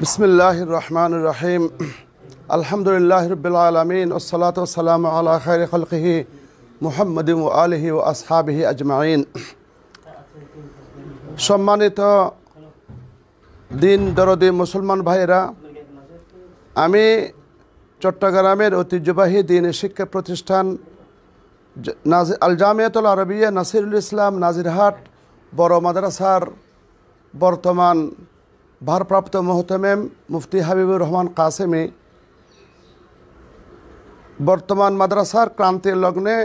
বিসমিল্লাহ রহমান রাহিম আলহামদুলিল্লাহ রবিল আলমিন ওসলাত সালাম আলা খাই খলকহি মুহাম্মদ আলহি ও আসহাবিহি আজমাইন সম্মানিত দিন দরদি মুসলমান ভাইরা আমি চট্টগ্রামের ঐতিহ্যবাহী দিন শিক্ষা প্রতিষ্ঠান নাজির আল জামিয়াতুল আরবিয়া নাসিরুল ইসলাম নাজিরহাট বড় মাদ্রাসার বর্তমান ভারপ্রাপ্ত মহতমেম মুফতি হাবিবুর রহমান কাসেমি বর্তমান মাদ্রাসার ক্রান্তির লগ্নে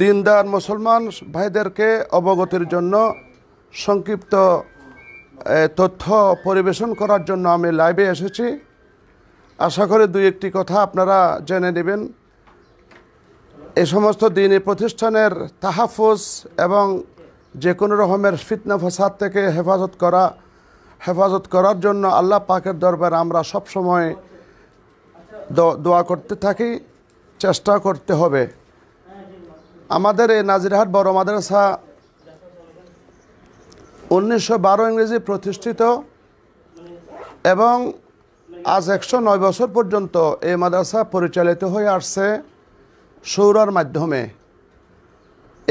দিনদার মুসলমান ভাইদেরকে অবগতির জন্য সংক্ষিপ্ত তথ্য পরিবেশন করার জন্য আমি লাইভে এসেছি আশা করি দুই একটি কথা আপনারা জেনে নেবেন এ সমস্ত দিনই প্রতিষ্ঠানের তাহাফুজ এবং যে কোনো রকমের ফিতনা ফসাদ থেকে হেফাজত করা হেফাজত করার জন্য আল্লাহ পাকের দরবারে আমরা সব সময় দোয়া করতে থাকি চেষ্টা করতে হবে আমাদের এই নাজিরহাট বড় মাদ্রাসা উনিশশো বারো ইংরেজি প্রতিষ্ঠিত এবং আজ একশো নয় বছর পর্যন্ত এই মাদ্রাসা পরিচালিত হয়ে আসছে সৌরার মাধ্যমে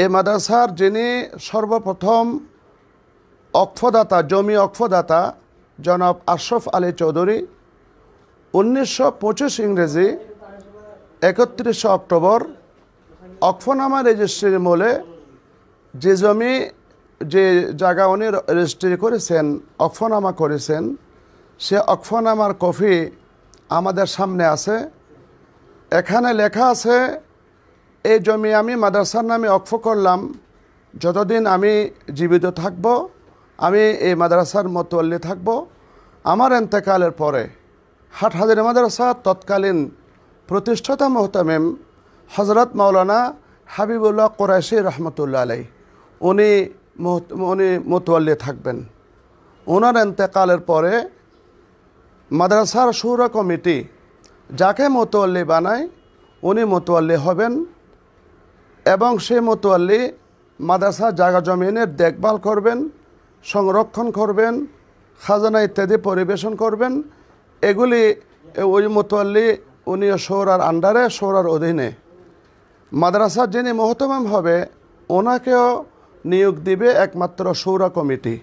এ মাদ্রাসার যিনি সর্বপ্রথম অক্ষদাতা জমি অক্ষদাতা জনাব আশরফ আলী চৌধুরী উনিশশো পঁচিশ ইংরেজি একত্রিশে অক্টোবর অক্ষনামা রেজিস্ট্রির মূলে যে জমি যে জায়গা উনি রেজিস্ট্রি করেছেন অক্ষনামা করেছেন সে অক্ষনামার কফি আমাদের সামনে আছে এখানে লেখা আছে এই জমি আমি মাদ্রাসার নামে অক্ষ করলাম যতদিন আমি জীবিত থাকব আমি এই মাদ্রাসার মতোয়াল্লি থাকব আমার এন্তেকালের পরে হাটহাজির মাদ্রাসা তৎকালীন প্রতিষ্ঠাতা মোহতামেম হজরত মাওলানা হাবিবুল্লাহ কোরাইশি রহমতুল্লা আলাই উনি উনি মতোয়াল্লি থাকবেন ওনার এন্তেকালের পরে মাদ্রাসার সৌর কমিটি যাকে মতোয়াল্লি বানায় উনি মতোয়াল্লি হবেন এবং সে মোতোয়াল্লি মাদ্রাসা জাগা জমিনের দেখভাল করবেন সংরক্ষণ করবেন খাজানা ইত্যাদি পরিবেশন করবেন এগুলি ওই মতোয়াল্লি উনি সৌরার আন্ডারে সৌরার অধীনে মাদ্রাসার যিনি মহতমাম হবে ওনাকেও নিয়োগ দিবে একমাত্র সৌরা কমিটি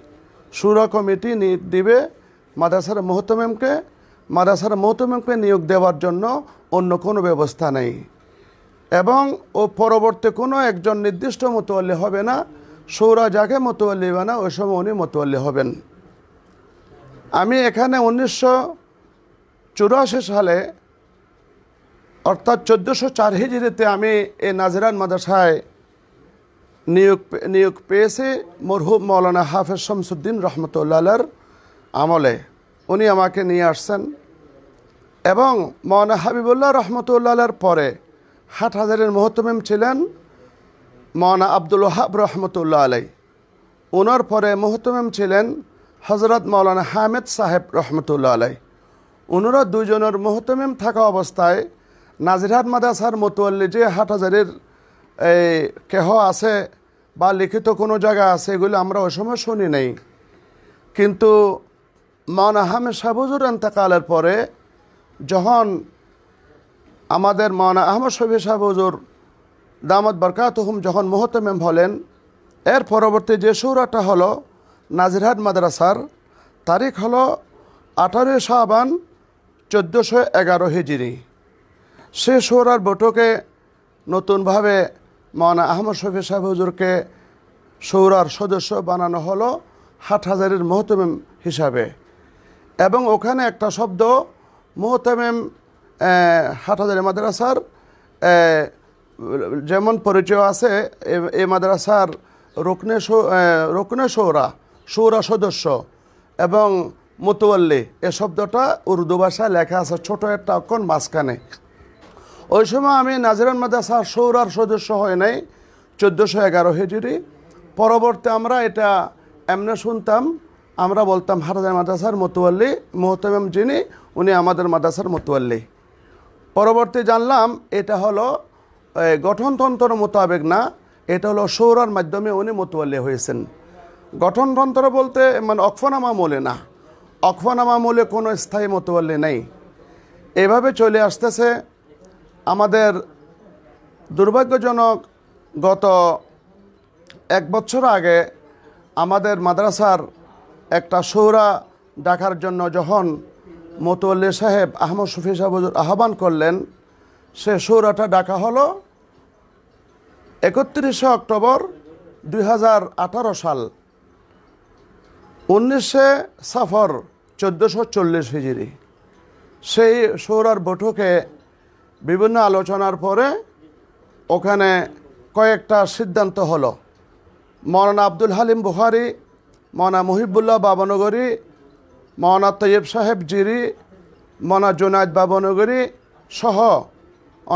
সৌরা কমিটি নিয়োগ দিবে মাদ্রাসার মহতমেমকে মাদ্রাসার মহতমেমকে নিয়োগ দেওয়ার জন্য অন্য কোনো ব্যবস্থা নেই এবং ও পরবর্তী কোনো একজন নির্দিষ্ট মতোয়াল্লি হবে না সৌরা যাকে মতোয়াল্লি না ওই সময় উনি মতোয়াল্লি হবেন আমি এখানে উনিশশো চুরাশি সালে অর্থাৎ চোদ্দোশো চার হিজড়িতে আমি এই নাজরান মাদাসায় নিয়োগ নিয়োগ পেয়েছি মরহুব মৌলানা হাফেজ শামসুদ্দিন রহমতুল্লাহর আমলে উনি আমাকে নিয়ে আসছেন এবং মৌলানা হাবিবুল্লাহ রহমতুল্লাহর পরে হাট হাজারের মহতমিম ছিলেন মানা আব্দুল হাব রহমতুল্লাহ আলাই ওনার পরে মহতমিম ছিলেন হজরত মৌলানা হামেদ সাহেব রহমতুল্লাহ আলাই ওনারা দুজনের মহতমিম থাকা অবস্থায় নাজিরহাট মাদাসার মতুয়াল্লি যে হাট হাজারের এই কেহ আছে বা লিখিত কোনো জায়গা আছে এগুলো আমরা ওই সময় শুনি নাই কিন্তু মানা হামেদ সাহেবুজুর এন্তেকালের পরে যখন আমাদের মানা আহমদ শফি সাহেব হজুর বরকাত হুম যখন মোহতমেম হলেন এর পরবর্তী যে সৌরাটা হলো নাজিরহাট মাদ্রাসার তারিখ হলো আঠারোই শাহবান চোদ্দোশো এগারো হিজিরি সে সৌরার বৈঠকে নতুনভাবে মানা আহমদ শফি সাহেব হজুরকে সৌরার সদস্য বানানো হলো হাজারের মোহতমেম হিসাবে এবং ওখানে একটা শব্দ মোহতমেম হাট হাটহাজারি মাদ্রাসার যেমন পরিচয় আছে এ মাদ্রাসার রুকনে রুকনে সৌরা সৌরা সদস্য এবং মোতোয়াল্লি এ শব্দটা উর্দু ভাষায় লেখা আছে ছোট একটা অক্ষণ মাঝখানে ওই সময় আমি নাজিরান মাদ্রাসার সৌরার সদস্য হয় নাই চোদ্দোশো এগারো হেজুরি পরবর্তী আমরা এটা এমনি শুনতাম আমরা বলতাম হারাজার মাদ্রাসার মতোয়াল্লি মোহতমেম যিনি উনি আমাদের মাদ্রাসার মতোয়াল্লি পরবর্তী জানলাম এটা হলো গঠনতন্ত্র মোতাবেক না এটা হলো সৌরার মাধ্যমে উনি মোতোয়াল্লি হয়েছেন গঠনতন্ত্র বলতে মানে অক্ষনামা মোলে না অক্ষনামা মোলে কোনো স্থায়ী মোতোয়াল্লি নেই এভাবে চলে আসতেছে আমাদের দুর্ভাগ্যজনক গত এক বছর আগে আমাদের মাদ্রাসার একটা সৌরা ডাকার জন্য যখন মতোয়াল্লি সাহেব আহমদ শফি সাহেব আহ্বান করলেন সে সৌরাটা ডাকা হলো একত্রিশে অক্টোবর দুই সাল উনিশে সাফর চোদ্দোশো চল্লিশ হিজিরি সেই সৌরার বৈঠকে বিভিন্ন আলোচনার পরে ওখানে কয়েকটা সিদ্ধান্ত হলো মৌলানা আব্দুল হালিম বুহারি মৌলানা মহিবুল্লাহ বাবানগরী মহানা তৈব সাহেব জিরি মনা জুনায়দ বাবনগরী সহ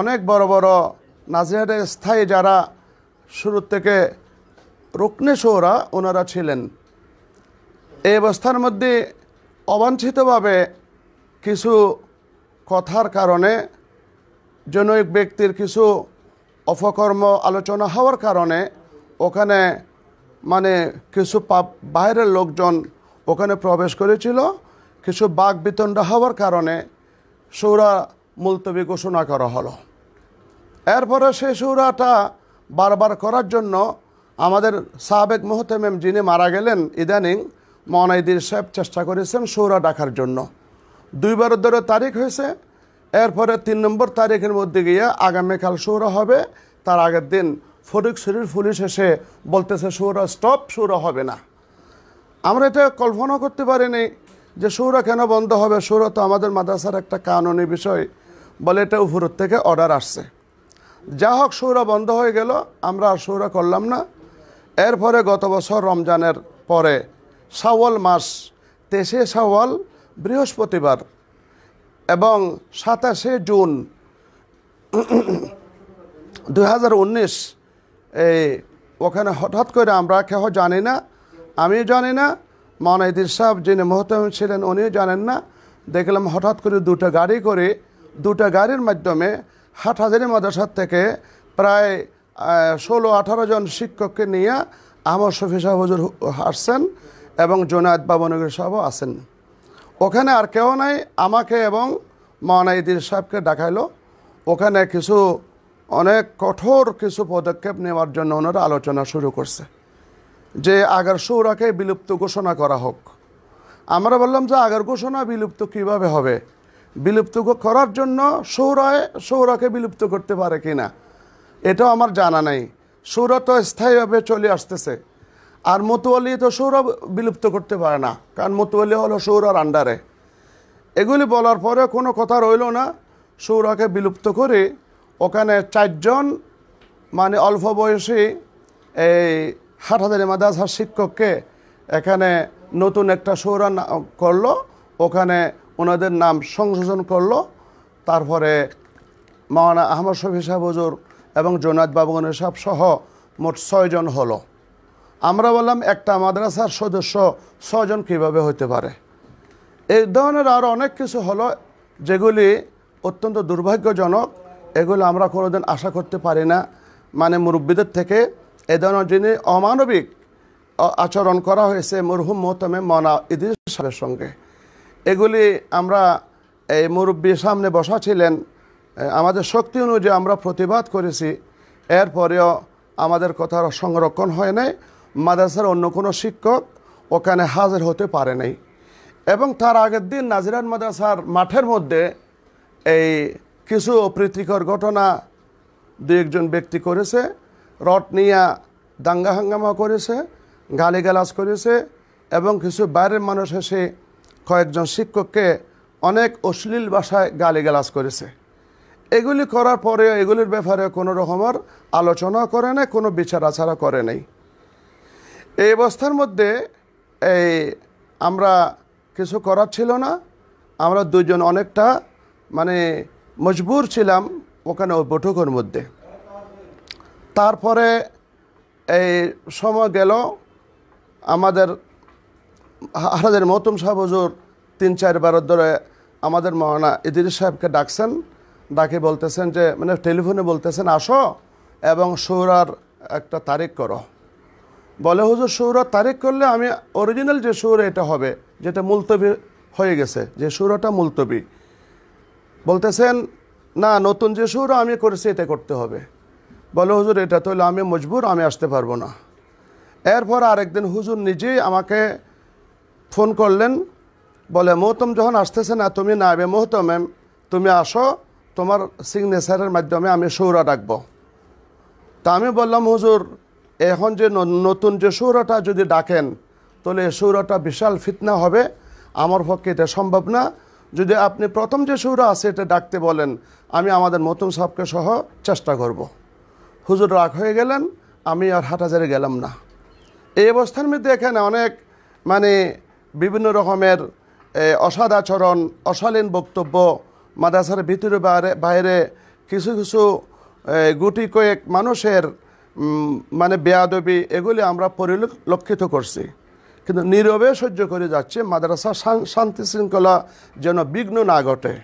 অনেক বড় বড় নাজিহাটের স্থায়ী যারা শুরুর থেকে রুকনে সৌরা ওনারা ছিলেন এই অবস্থার মধ্যে অবাঞ্ছিতভাবে কিছু কথার কারণে জনৈক ব্যক্তির কিছু অপকর্ম আলোচনা হওয়ার কারণে ওখানে মানে কিছু পাপ বাইরের লোকজন ওখানে প্রবেশ করেছিল কিছু বাঘ বিতণ্ড হওয়ার কারণে সৌরা মুলতবি ঘোষণা করা হলো এরপরে সেই সৌরাটা বারবার করার জন্য আমাদের সাবেক মোহতেমেম যিনি মারা গেলেন ইদানিং মনাইদির সাহেব চেষ্টা করেছেন সৌরা ডাকার জন্য দুইবার ধরে তারিখ হয়েছে এরপরে তিন নম্বর তারিখের মধ্যে গিয়ে আগামীকাল সৌরা হবে তার আগের দিন ফরিক শরীর পুলিশ এসে বলতেছে সৌরা স্টপ সৌরা হবে না আমরা এটা কল্পনা করতে পারিনি যে সৌরা কেন বন্ধ হবে সৌরা তো আমাদের মাদ্রাসার একটা কাননি বিষয় বলে এটা উপরের থেকে অর্ডার আসছে যা হোক সৌরা বন্ধ হয়ে গেল আমরা আর সৌরা করলাম না এরপরে গত বছর রমজানের পরে সাওয়াল মাস তেসে সাওয়াল বৃহস্পতিবার এবং সাতাশে জুন দুই এই ওখানে হঠাৎ করে আমরা কেহ জানি না আমিও জানি না মানাইদির সাহেব যিনি মহতম ছিলেন উনিও জানেন না দেখলাম হঠাৎ করে দুটো গাড়ি করে দুটো গাড়ির মাধ্যমে হাটহাজারি মাদ্রাসার থেকে প্রায় ষোলো আঠারো জন শিক্ষককে নিয়ে আমার শফি সাহেব হজুর আসছেন এবং জোনায়দ বাবনগর সাহেবও আসেন ওখানে আর কেউ নাই আমাকে এবং মানাইদির সাহেবকে ডাকাইলো ওখানে কিছু অনেক কঠোর কিছু পদক্ষেপ নেওয়ার জন্য ওনারা আলোচনা শুরু করছে যে আগার সৌরাকে বিলুপ্ত ঘোষণা করা হোক আমরা বললাম যে আগার ঘোষণা বিলুপ্ত কিভাবে হবে বিলুপ্ত করার জন্য সৌরায় সৌরাকে বিলুপ্ত করতে পারে কি না এটাও আমার জানা নাই সৌরা তো স্থায়ীভাবে চলে আসতেছে আর মতুয়ালি তো সৌরভ বিলুপ্ত করতে পারে না কারণ মতুয়ালি হলো সৌরার আন্ডারে এগুলি বলার পরে কোনো কথা রইল না সৌরাকে বিলুপ্ত করে ওখানে চারজন মানে অল্প বয়সী এই হাটহাজারি মাদ্রাসার শিক্ষককে এখানে নতুন একটা সৌরা করলো ওখানে ওনাদের নাম সংশোধন করলো তারপরে মাওলানা আহমদ শফি সাহেব হজুর এবং জোনাদ বাবুগণ সাহেব সহ মোট ছয়জন হলো আমরা বললাম একটা মাদ্রাসার সদস্য ছজন কিভাবে হতে পারে এই ধরনের আরও অনেক কিছু হলো যেগুলি অত্যন্ত দুর্ভাগ্যজনক এগুলো আমরা কোনোদিন আশা করতে পারি না মানে মুরব্বীদের থেকে এ ধরনের যিনি অমানবিক আচরণ করা হয়েছে মরহুম মোহতমে মনা ইদিস সাহেবের সঙ্গে এগুলি আমরা এই মুরব্বীর সামনে বসা ছিলেন আমাদের শক্তি অনুযায়ী আমরা প্রতিবাদ করেছি এরপরেও আমাদের কথার সংরক্ষণ হয় নাই মাদ্রাসার অন্য কোনো শিক্ষক ওখানে হাজির হতে পারে নাই এবং তার আগের দিন নাজিরান মাদ্রাসার মাঠের মধ্যে এই কিছু অপ্রীতিকর ঘটনা দু একজন ব্যক্তি করেছে রট নিয়ে দাঙ্গা হাঙ্গামা করেছে গালিগালাজ করেছে এবং কিছু বাইরের মানুষ এসে কয়েকজন শিক্ষককে অনেক অশ্লীল ভাষায় গালিগালাজ করেছে এগুলি করার পরে এগুলির ব্যাপারে কোনো রকমের আলোচনা করে না কোনো বিচার আচারা করে নেই এই অবস্থার মধ্যে এই আমরা কিছু করার ছিল না আমরা দুজন অনেকটা মানে মজবুর ছিলাম ওখানে ওই বৈঠকের মধ্যে তারপরে এই সময় গেল আমাদের আমাদের মহতুম সাহেব হজুর তিন চারবার ধরে আমাদের মহানা ইদির সাহেবকে ডাকছেন ডাকে বলতেছেন যে মানে টেলিফোনে বলতেছেন আসো এবং সৌরার একটা তারিখ করো বলে হুজুর সৌরার তারিখ করলে আমি অরিজিনাল যে সৌর এটা হবে যেটা মুলতবি হয়ে গেছে যে সৌরটা মুলতবি বলতেছেন না নতুন যে সৌর আমি করেছি এটা করতে হবে বলো হুজুর এটা তো হলে আমি মজবুর আমি আসতে পারবো না এরপর আরেকদিন হুজুর নিজেই আমাকে ফোন করলেন বলে মহতম যখন আসতেছে না তুমি না এবে মহতম এম তুমি আসো তোমার সিগনেচারের মাধ্যমে আমি সৌরা ডাকব তা আমি বললাম হুজুর এখন যে নতুন যে সৌরাটা যদি ডাকেন তাহলে এই সৌরাটা বিশাল ফিতনা হবে আমার পক্ষে এটা সম্ভব না যদি আপনি প্রথম যে সৌরা আছে এটা ডাকতে বলেন আমি আমাদের মতুম সাহকে সহ চেষ্টা করবো হুজুর রাগ হয়ে গেলেন আমি আর হাটাজারে গেলাম না এই অবস্থার মধ্যে এখানে অনেক মানে বিভিন্ন রকমের অসদাচরণ অশালীন বক্তব্য মাদ্রাসার ভিতরে বাইরে কিছু কিছু গুটি কয়েক মানুষের মানে বেয়াদবি এগুলি আমরা পরিলক্ষিত করছি কিন্তু নীরবে সহ্য করে যাচ্ছে মাদ্রাসা শান্তি শৃঙ্খলা যেন বিঘ্ন না ঘটে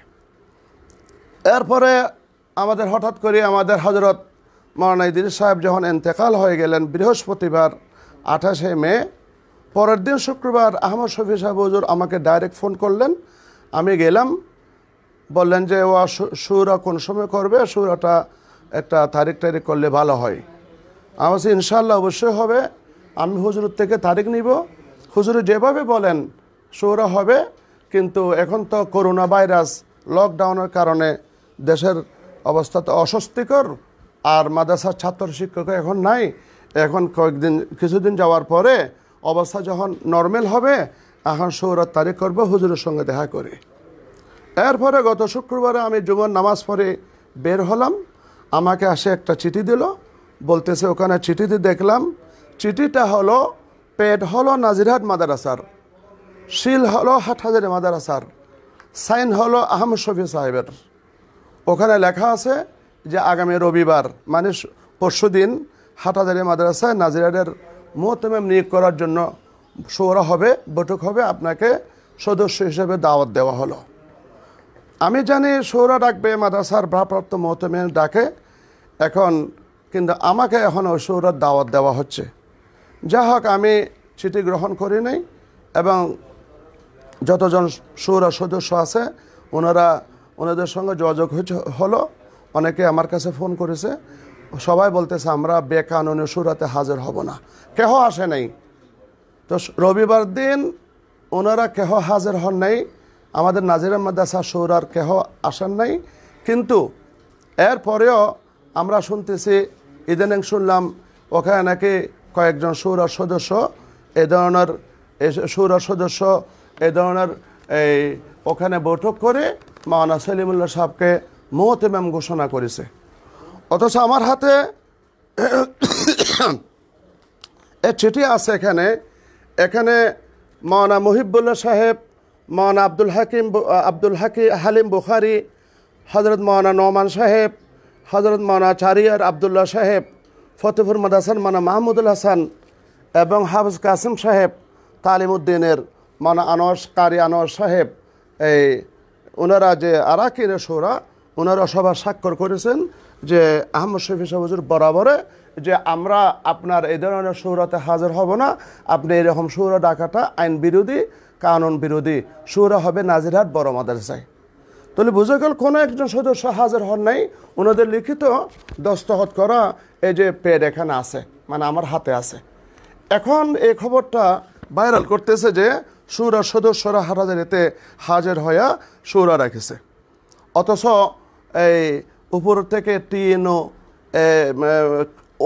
এরপরে আমাদের হঠাৎ করে আমাদের হজরত মৌলানা ইদির সাহেব যখন এন্তেকাল হয়ে গেলেন বৃহস্পতিবার আঠাশে মে পরের দিন শুক্রবার আহমদ শফি সাহেব হজুর আমাকে ডাইরেক্ট ফোন করলেন আমি গেলাম বললেন যে ও সুরা কোন সময় করবে সুরাটা একটা তারিখ টারিখ করলে ভালো হয় আমার কাছে ইনশাল্লাহ অবশ্যই হবে আমি হুজুরের থেকে তারিখ নিব হুজুরে যেভাবে বলেন সুরা হবে কিন্তু এখন তো করোনা ভাইরাস লকডাউনের কারণে দেশের অবস্থা তো অস্বস্তিকর আর মাদ্রাসার ছাত্র শিক্ষক এখন নাই এখন কয়েকদিন কিছুদিন যাওয়ার পরে অবস্থা যখন নর্মেল হবে এখন সৌরাত তারিখ করবো হুজুরের সঙ্গে দেখা করে এরপরে গত শুক্রবারে আমি যুবন নামাজ পরে বের হলাম আমাকে আসে একটা চিঠি দিল বলতেছে ওখানে চিঠিতে দেখলাম চিঠিটা হলো পেট হলো নাজিরহাট মাদারাসার শিল হলো হাটহাজারি মাদারাসার সাইন হলো আহমদ শফি সাহেবের ওখানে লেখা আছে যে আগামী রবিবার মানে পরশু দিন হাটাদারি মাদ্রাসায় নাজিরাদের মোহতমেম নিয়োগ করার জন্য সৌরা হবে বৈঠক হবে আপনাকে সদস্য হিসেবে দাওয়াত দেওয়া হলো আমি জানি সৌরা ডাকবে মাদ্রাসার ভারপ্রাপ্ত মহতমের ডাকে এখন কিন্তু আমাকে এখন ওই সৌরার দাওয়াত দেওয়া হচ্ছে যা হোক আমি চিঠি গ্রহণ করি নাই এবং যতজন সৌরা সদস্য আছে ওনারা ওনাদের সঙ্গে যোগাযোগ হলো অনেকে আমার কাছে ফোন করেছে সবাই বলতেছে আমরা বেকাননে সুরাতে হাজির হব না কেহ আসে নাই তো রবিবার দিন ওনারা কেহ হাজির হন নাই আমাদের নাজিরা মাদ্রাসা সৌরার কেহ আসেন নাই কিন্তু এরপরেও আমরা শুনতেছি ইদানিং শুনলাম ওখানে নাকি কয়েকজন সৌরার সদস্য এ ধরনের সৌরার সদস্য এ ধরনের এই ওখানে বৈঠক করে মাওনা সলিমুল্লাহ সাহেবকে মোহতেমাম ঘোষণা করেছে অথচ আমার হাতে এ চিঠি আছে এখানে এখানে মানা মহিবুল্লাহ সাহেব মানা আব্দুল হাকিম আব্দুল হাকি হালিম বুখারি হজরত মানা নোমান সাহেব হজরত মানা চারিয়ার আবদুল্লাহ সাহেব ফতেপুর মাদাসান মানা মাহমুদুল হাসান এবং হাফজ কাসিম সাহেব তালিম উদ্দিনের মানা আনোয়ার কারি আনোয়ার সাহেব এই ওনারা যে আরাকিরে সৌরা ওনারা সবার স্বাক্ষর করেছেন যে আহমদ শফি সাহুজুর বরাবরে যে আমরা আপনার এই ধরনের সৌরাতে হাজির হব না আপনি এরকম শৌরা ডাকাটা আইন বিরোধী কানুন বিরোধী শৌরা হবে নাজিরহাট বড় মাদ্রাসায় তাহলে বুঝে গেল কোনো একজন সদস্য হাজির হন নাই ওনাদের লিখিত দস্তখত করা এই যে পেড এখানে আছে মানে আমার হাতে আছে এখন এই খবরটা ভাইরাল করতেছে যে সুরা সদস্যরা এতে হাজির হইয়া সুরা রাখেছে অথচ এই উপর থেকে টিএনও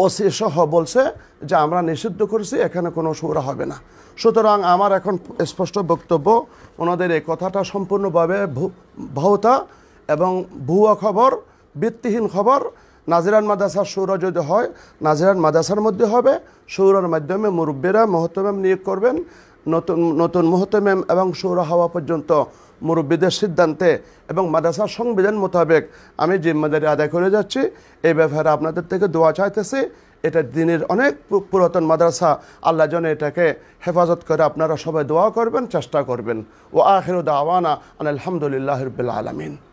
ওসি সহ বলছে যে আমরা নিষিদ্ধ করেছি এখানে কোনো সুরা হবে না সুতরাং আমার এখন স্পষ্ট বক্তব্য ওনাদের এই কথাটা সম্পূর্ণভাবে ভৌতা এবং ভুয়া খবর ভিত্তিহীন খবর নাজিরান মাদ্রাসার সৌরা যদি হয় নাজিরান মাদ্রাসার মধ্যে হবে সৌরার মাধ্যমে মুরব্বীরা মহতমেম নিয়োগ করবেন নতুন নতুন মহতমেম এবং সৌরা হওয়া পর্যন্ত মুরব্বীদের সিদ্ধান্তে এবং মাদ্রাসার সংবিধান মোতাবেক আমি জিম্মাদারি আদায় করে যাচ্ছি এই ব্যাপারে আপনাদের থেকে দোয়া চাইতেছি এটা দিনের অনেক পুরাতন মাদ্রাসা আল্লাহ যেন এটাকে হেফাজত করে আপনারা সবাই দোয়া করবেন চেষ্টা করবেন ও আখেরুদ আওয়ানা আলহামদুলিল্লাহ রবিল্লা আলমিন